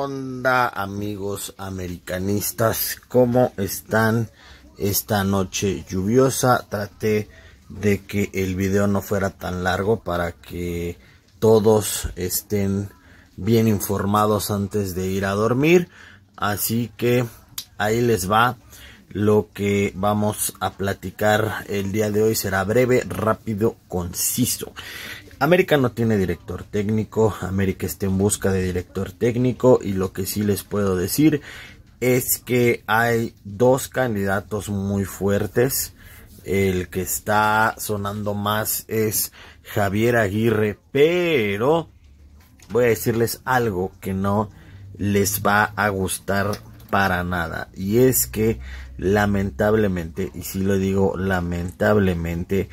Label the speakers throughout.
Speaker 1: Hola amigos americanistas? ¿Cómo están esta noche lluviosa? Traté de que el video no fuera tan largo para que todos estén bien informados antes de ir a dormir. Así que ahí les va lo que vamos a platicar el día de hoy. Será breve, rápido, conciso. América no tiene director técnico, América está en busca de director técnico y lo que sí les puedo decir es que hay dos candidatos muy fuertes. El que está sonando más es Javier Aguirre, pero voy a decirles algo que no les va a gustar para nada. Y es que lamentablemente, y si lo digo lamentablemente,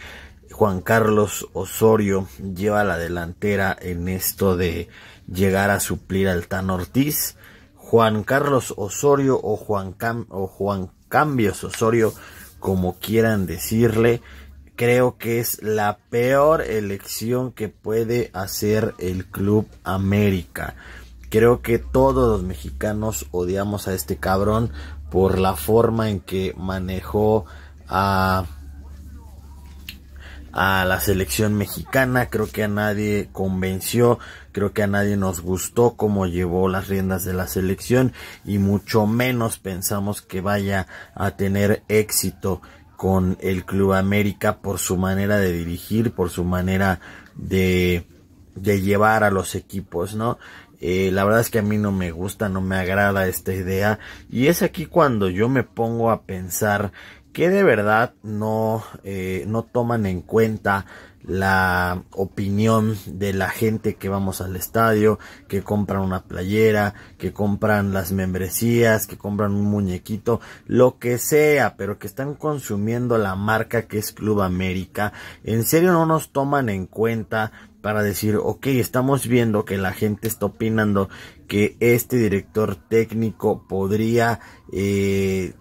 Speaker 1: Juan Carlos Osorio lleva la delantera en esto de llegar a suplir al Tan Ortiz. Juan Carlos Osorio o Juan, o Juan Cambios Osorio, como quieran decirle, creo que es la peor elección que puede hacer el Club América. Creo que todos los mexicanos odiamos a este cabrón por la forma en que manejó a a la selección mexicana, creo que a nadie convenció, creo que a nadie nos gustó cómo llevó las riendas de la selección y mucho menos pensamos que vaya a tener éxito con el Club América por su manera de dirigir, por su manera de, de llevar a los equipos, ¿no? Eh, la verdad es que a mí no me gusta, no me agrada esta idea y es aquí cuando yo me pongo a pensar que de verdad no, eh, no toman en cuenta la opinión de la gente que vamos al estadio, que compran una playera, que compran las membresías, que compran un muñequito, lo que sea, pero que están consumiendo la marca que es Club América. En serio no nos toman en cuenta para decir, ok, estamos viendo que la gente está opinando que este director técnico podría eh,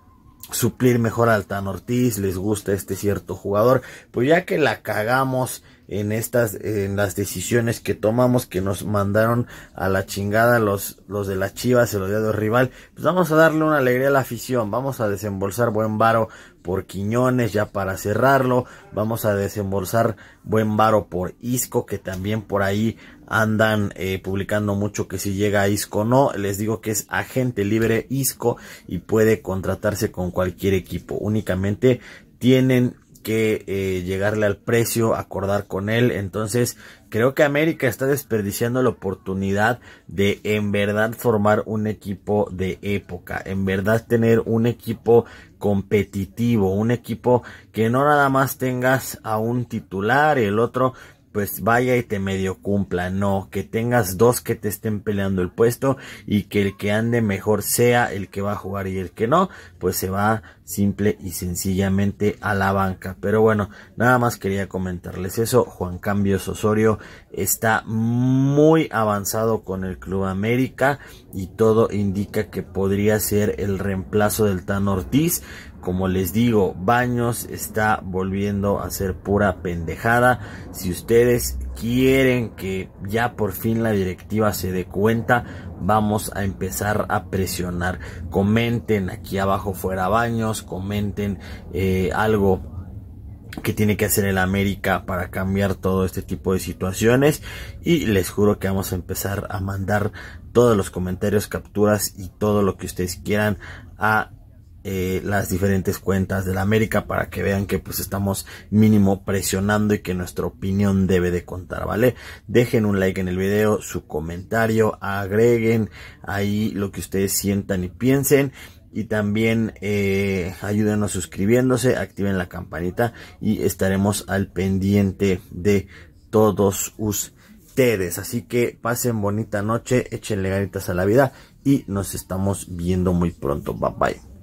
Speaker 1: suplir mejor al tan Ortiz, les gusta este cierto jugador, pues ya que la cagamos en estas, en las decisiones que tomamos que nos mandaron a la chingada los, los de la Chivas, el odiado rival, pues vamos a darle una alegría a la afición, vamos a desembolsar buen varo por Quiñones ya para cerrarlo, vamos a desembolsar buen varo por Isco que también por ahí andan eh, publicando mucho que si llega a Isco no. Les digo que es agente libre Isco y puede contratarse con cualquier equipo. Únicamente tienen que eh, llegarle al precio, acordar con él. Entonces, creo que América está desperdiciando la oportunidad de en verdad formar un equipo de época, en verdad tener un equipo competitivo, un equipo que no nada más tengas a un titular y el otro pues vaya y te medio cumpla, no, que tengas dos que te estén peleando el puesto y que el que ande mejor sea el que va a jugar y el que no, pues se va simple y sencillamente a la banca. Pero bueno, nada más quería comentarles eso, Juan Cambios Osorio está muy avanzado con el Club América y todo indica que podría ser el reemplazo del Tan Ortiz, como les digo, Baños está volviendo a ser pura pendejada. Si ustedes quieren que ya por fin la directiva se dé cuenta, vamos a empezar a presionar. Comenten aquí abajo fuera Baños, comenten eh, algo que tiene que hacer el América para cambiar todo este tipo de situaciones y les juro que vamos a empezar a mandar todos los comentarios, capturas y todo lo que ustedes quieran a eh, las diferentes cuentas de la América para que vean que pues estamos mínimo presionando y que nuestra opinión debe de contar, ¿vale? Dejen un like en el video, su comentario, agreguen ahí lo que ustedes sientan y piensen y también eh, ayúdenos suscribiéndose, activen la campanita y estaremos al pendiente de todos ustedes. Así que pasen bonita noche, échenle ganitas a la vida y nos estamos viendo muy pronto. Bye bye.